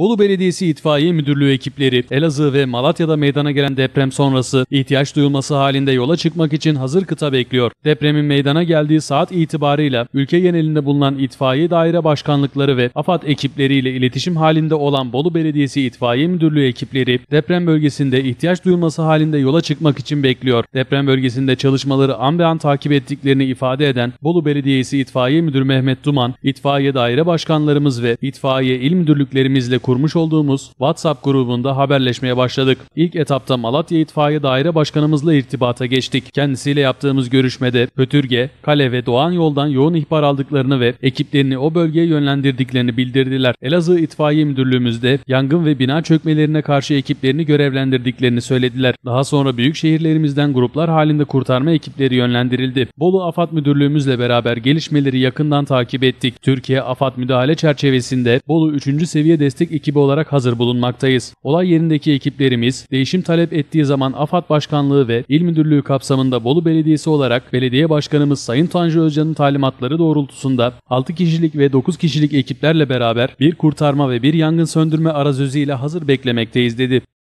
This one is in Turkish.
Bolu Belediyesi İtfaiye Müdürlüğü ekipleri Elazığ ve Malatya'da meydana gelen deprem sonrası ihtiyaç duyulması halinde yola çıkmak için hazır kıta bekliyor. Depremin meydana geldiği saat itibarıyla ülke genelinde bulunan itfaiye daire başkanlıkları ve AFAD ekipleriyle iletişim halinde olan Bolu Belediyesi İtfaiye Müdürlüğü ekipleri deprem bölgesinde ihtiyaç duyulması halinde yola çıkmak için bekliyor. Deprem bölgesinde çalışmaları an be an takip ettiklerini ifade eden Bolu Belediyesi İtfaiye Müdürü Mehmet Duman, itfaiye daire başkanlarımız ve itfaiye il müdürlüklerimizle kurmuş olduğumuz WhatsApp grubunda haberleşmeye başladık. İlk etapta Malatya İtfaiye Daire Başkanımızla irtibata geçtik. Kendisiyle yaptığımız görüşmede Pötürge, Kale ve Doğan yoldan yoğun ihbar aldıklarını ve ekiplerini o bölgeye yönlendirdiklerini bildirdiler. Elazığ İtfaiye Müdürlüğümüzde yangın ve bina çökmelerine karşı ekiplerini görevlendirdiklerini söylediler. Daha sonra büyük şehirlerimizden gruplar halinde kurtarma ekipleri yönlendirildi. Bolu Afat Müdürlüğümüzle beraber gelişmeleri yakından takip ettik. Türkiye Afat müdahale çerçevesinde Bolu 3. seviye destek destek ekibi olarak hazır bulunmaktayız. Olay yerindeki ekiplerimiz değişim talep ettiği zaman AFAD Başkanlığı ve İl Müdürlüğü kapsamında Bolu Belediyesi olarak Belediye Başkanımız Sayın Tanju Özcan'ın talimatları doğrultusunda 6 kişilik ve 9 kişilik ekiplerle beraber bir kurtarma ve bir yangın söndürme arazözü ile hazır beklemekteyiz dedi.